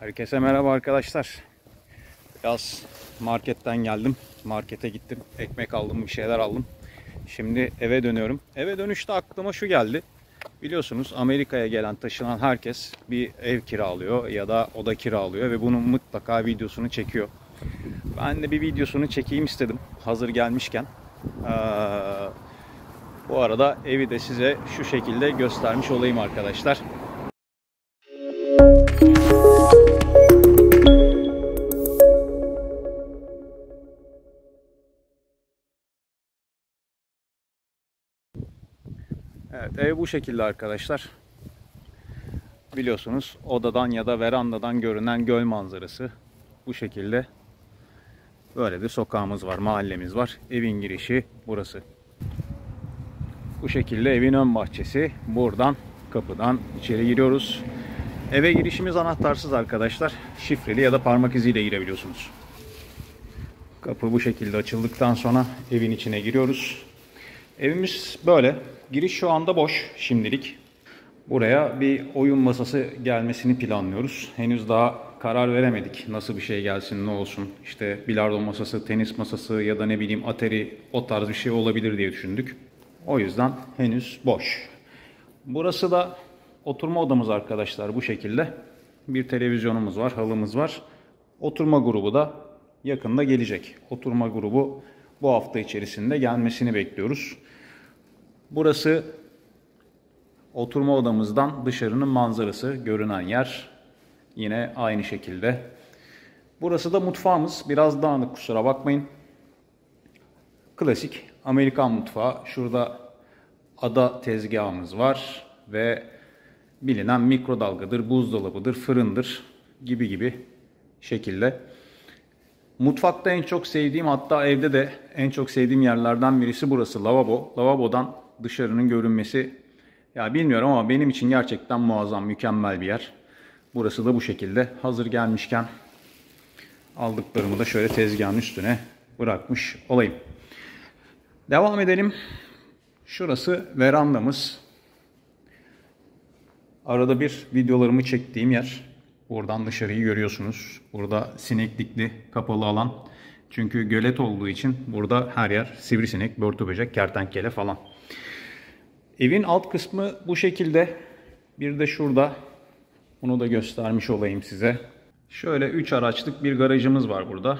Herkese merhaba arkadaşlar. Biraz marketten geldim. Markete gittim. Ekmek aldım, bir şeyler aldım. Şimdi eve dönüyorum. Eve dönüşte aklıma şu geldi. Biliyorsunuz Amerika'ya gelen taşınan herkes bir ev kiralıyor ya da oda kiralıyor ve bunun mutlaka videosunu çekiyor. Ben de bir videosunu çekeyim istedim hazır gelmişken. Ee, bu arada evi de size şu şekilde göstermiş olayım arkadaşlar. Evet ev bu şekilde arkadaşlar. Biliyorsunuz odadan ya da verandadan görünen göl manzarası. Bu şekilde böyle bir sokağımız var, mahallemiz var. Evin girişi burası. Bu şekilde evin ön bahçesi. Buradan kapıdan içeri giriyoruz. Eve girişimiz anahtarsız arkadaşlar. Şifreli ya da parmak iziyle girebiliyorsunuz. Kapı bu şekilde açıldıktan sonra evin içine giriyoruz. Evimiz böyle. Giriş şu anda boş şimdilik. Buraya bir oyun masası gelmesini planlıyoruz. Henüz daha karar veremedik nasıl bir şey gelsin ne olsun. İşte bilardo masası, tenis masası ya da ne bileyim atari o tarz bir şey olabilir diye düşündük. O yüzden henüz boş. Burası da oturma odamız arkadaşlar bu şekilde. Bir televizyonumuz var, halımız var. Oturma grubu da yakında gelecek. Oturma grubu bu hafta içerisinde gelmesini bekliyoruz. Burası oturma odamızdan dışarının manzarası görünen yer. Yine aynı şekilde. Burası da mutfağımız. Biraz dağınık kusura bakmayın. Klasik Amerikan mutfağı. Şurada ada tezgahımız var ve bilinen mikrodalgadır, buzdolabıdır, fırındır gibi gibi şekilde. Mutfakta en çok sevdiğim hatta evde de en çok sevdiğim yerlerden birisi burası lavabo. Lavabodan dışarının görünmesi ya bilmiyorum ama benim için gerçekten muazzam, mükemmel bir yer. Burası da bu şekilde. Hazır gelmişken aldıklarımı da şöyle tezgahın üstüne bırakmış olayım. Devam edelim. Şurası verandamız. Arada bir videolarımı çektiğim yer. Oradan dışarıyı görüyorsunuz. Burada sineklikli kapalı alan. Çünkü gölet olduğu için burada her yer sivrisinek, börtü böcek, kertenkele falan. Evin alt kısmı bu şekilde. Bir de şurada. Bunu da göstermiş olayım size. Şöyle 3 araçlık bir garajımız var burada.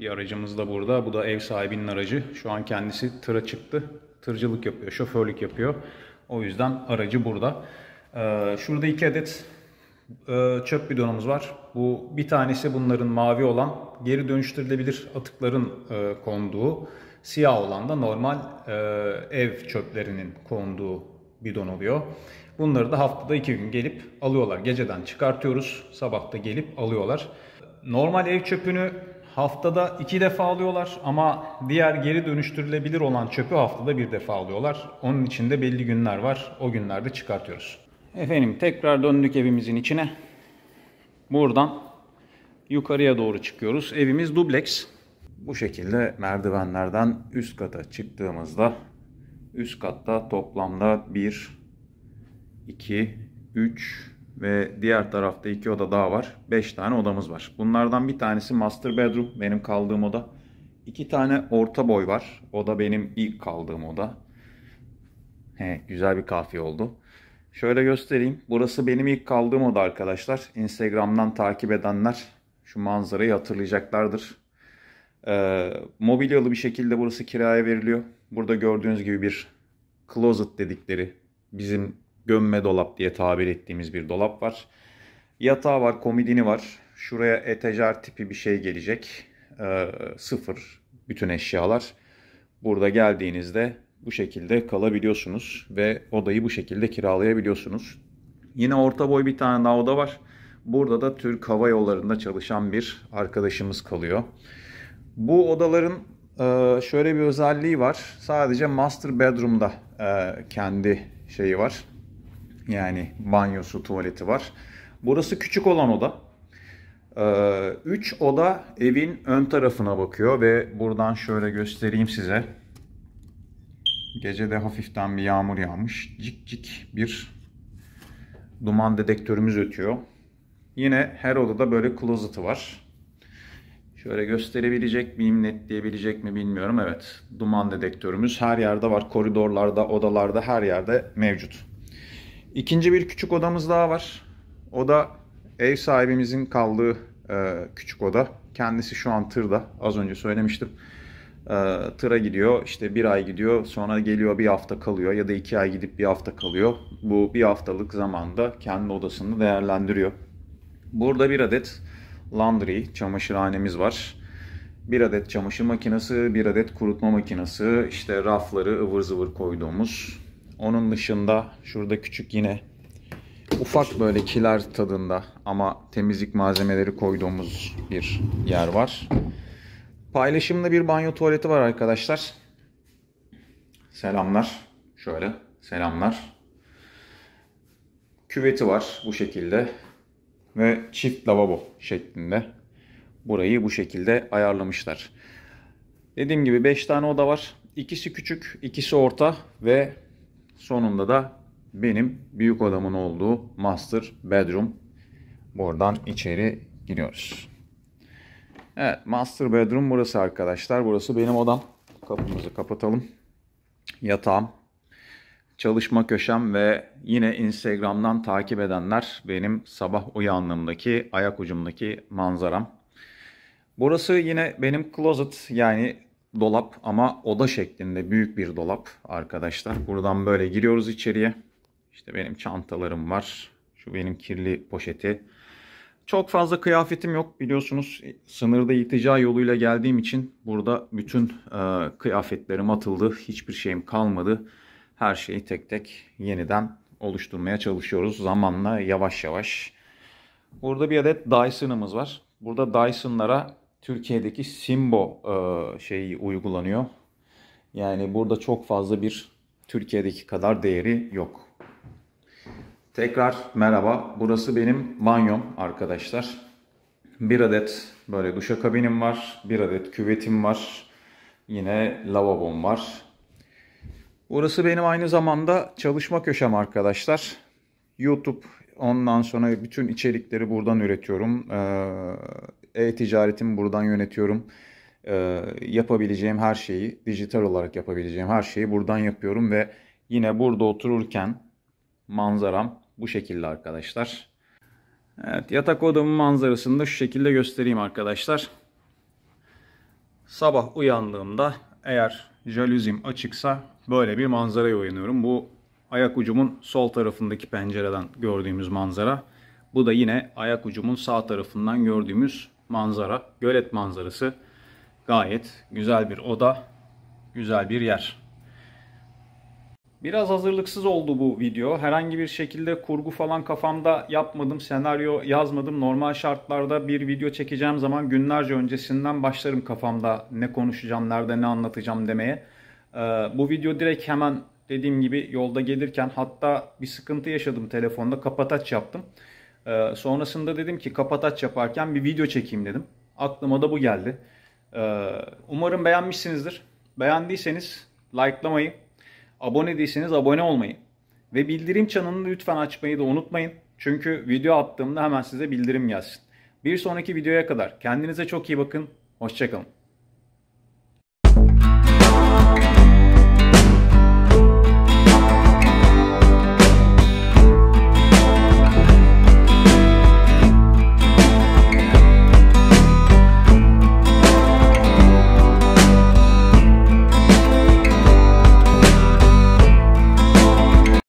Bir aracımız da burada. Bu da ev sahibinin aracı. Şu an kendisi tıra çıktı. Tırcılık yapıyor, şoförlük yapıyor. O yüzden aracı burada. Ee, şurada iki adet ee, çöp bidonumuz var. Bu bir tanesi bunların mavi olan geri dönüştürülebilir atıkların e, konduğu, siyah olan da normal e, ev çöplerinin konduğu bidon oluyor. Bunları da haftada iki gün gelip alıyorlar. Geceden çıkartıyoruz, sabahta gelip alıyorlar. Normal ev çöpünü haftada iki defa alıyorlar ama diğer geri dönüştürülebilir olan çöpü haftada bir defa alıyorlar. Onun için de belli günler var. O günlerde çıkartıyoruz. Efendim tekrar döndük evimizin içine. Buradan yukarıya doğru çıkıyoruz. Evimiz dubleks. Bu şekilde merdivenlerden üst kata çıktığımızda üst katta toplamda 1, 2, 3 ve diğer tarafta 2 oda daha var. 5 tane odamız var. Bunlardan bir tanesi master bedroom benim kaldığım oda. 2 tane orta boy var. O da benim ilk kaldığım oda. He, güzel bir kafiye oldu. Şöyle göstereyim. Burası benim ilk kaldığım oda arkadaşlar. Instagram'dan takip edenler şu manzarayı hatırlayacaklardır. Ee, mobilyalı bir şekilde burası kiraya veriliyor. Burada gördüğünüz gibi bir closet dedikleri bizim gömme dolap diye tabir ettiğimiz bir dolap var. Yatağı var, komodini var. Şuraya etajer tipi bir şey gelecek. Ee, sıfır bütün eşyalar. Burada geldiğinizde bu şekilde kalabiliyorsunuz ve odayı bu şekilde kiralayabiliyorsunuz. Yine orta boy bir tane daha oda var. Burada da Türk Hava Yolları'nda çalışan bir arkadaşımız kalıyor. Bu odaların e, şöyle bir özelliği var. Sadece master bedroom'da e, kendi şeyi var. Yani banyosu, tuvaleti var. Burası küçük olan oda. 3 e, oda evin ön tarafına bakıyor ve buradan şöyle göstereyim size. Gece de hafiften bir yağmur yağmış. Cik cik bir duman dedektörümüz ötüyor. Yine her odada böyle closet'ı var. Şöyle gösterebilecek miyim, netleyebilecek mi bilmiyorum. Evet, duman dedektörümüz her yerde var. Koridorlarda, odalarda her yerde mevcut. İkinci bir küçük odamız daha var. O da ev sahibimizin kaldığı e, küçük oda. Kendisi şu an tırda. Az önce söylemiştim. Ee, tıra gidiyor işte bir ay gidiyor sonra geliyor bir hafta kalıyor ya da iki ay gidip bir hafta kalıyor. Bu bir haftalık zamanda kendi odasını değerlendiriyor. Burada bir adet laundry çamaşırhanemiz var. Bir adet çamaşır makinesi, bir adet kurutma makinesi, işte rafları ıvır zıvır koyduğumuz. Onun dışında şurada küçük yine ufak böyle kiler tadında ama temizlik malzemeleri koyduğumuz bir yer var. Paylaşımlı bir banyo tuvaleti var arkadaşlar. Selamlar. Şöyle selamlar. Küveti var bu şekilde. Ve çift lavabo şeklinde. Burayı bu şekilde ayarlamışlar. Dediğim gibi 5 tane oda var. İkisi küçük, ikisi orta ve sonunda da benim büyük odamın olduğu master bedroom. Buradan içeri giriyoruz. Evet master bedroom burası arkadaşlar. Burası benim odam. Kapımızı kapatalım. Yatağım. Çalışma köşem ve yine Instagram'dan takip edenler benim sabah uyandığımdaki ayak ucumdaki manzaram. Burası yine benim closet yani dolap ama oda şeklinde büyük bir dolap arkadaşlar. Buradan böyle giriyoruz içeriye. İşte benim çantalarım var. Şu benim kirli poşeti. Çok fazla kıyafetim yok biliyorsunuz. Sınırda iltica yoluyla geldiğim için burada bütün e, kıyafetlerim atıldı. Hiçbir şeyim kalmadı. Her şeyi tek tek yeniden oluşturmaya çalışıyoruz. Zamanla yavaş yavaş. Burada bir adet Dyson'ımız var. Burada Dyson'lara Türkiye'deki Simbo e, şeyi uygulanıyor. Yani burada çok fazla bir Türkiye'deki kadar değeri yok. Tekrar merhaba. Burası benim banyom arkadaşlar. Bir adet böyle duşa kabinim var. Bir adet küvetim var. Yine lavabom var. Burası benim aynı zamanda çalışma köşem arkadaşlar. YouTube ondan sonra bütün içerikleri buradan üretiyorum. Ee, e-ticaretimi buradan yönetiyorum. Ee, yapabileceğim her şeyi, dijital olarak yapabileceğim her şeyi buradan yapıyorum ve yine burada otururken manzaram bu şekilde arkadaşlar. Evet yatak odamın manzarasını da şu şekilde göstereyim arkadaşlar. Sabah uyandığımda eğer jalüzim açıksa böyle bir manzaraya uyanıyorum. Bu ayak ucumun sol tarafındaki pencereden gördüğümüz manzara. Bu da yine ayak ucumun sağ tarafından gördüğümüz manzara. Gölet manzarası. Gayet güzel bir oda, güzel bir yer. Biraz hazırlıksız oldu bu video. Herhangi bir şekilde kurgu falan kafamda yapmadım, senaryo yazmadım. Normal şartlarda bir video çekeceğim zaman günlerce öncesinden başlarım kafamda ne konuşacağım, nerede ne anlatacağım demeye. Ee, bu video direkt hemen dediğim gibi yolda gelirken hatta bir sıkıntı yaşadım telefonda kapataç yaptım. Ee, sonrasında dedim ki kapataç yaparken bir video çekeyim dedim. Aklıma da bu geldi. Ee, umarım beğenmişsinizdir. Beğendiyseniz likelamayı, Abone değilseniz abone olmayı. Ve bildirim çanını lütfen açmayı da unutmayın. Çünkü video attığımda hemen size bildirim gelsin. Bir sonraki videoya kadar kendinize çok iyi bakın. Hoşçakalın.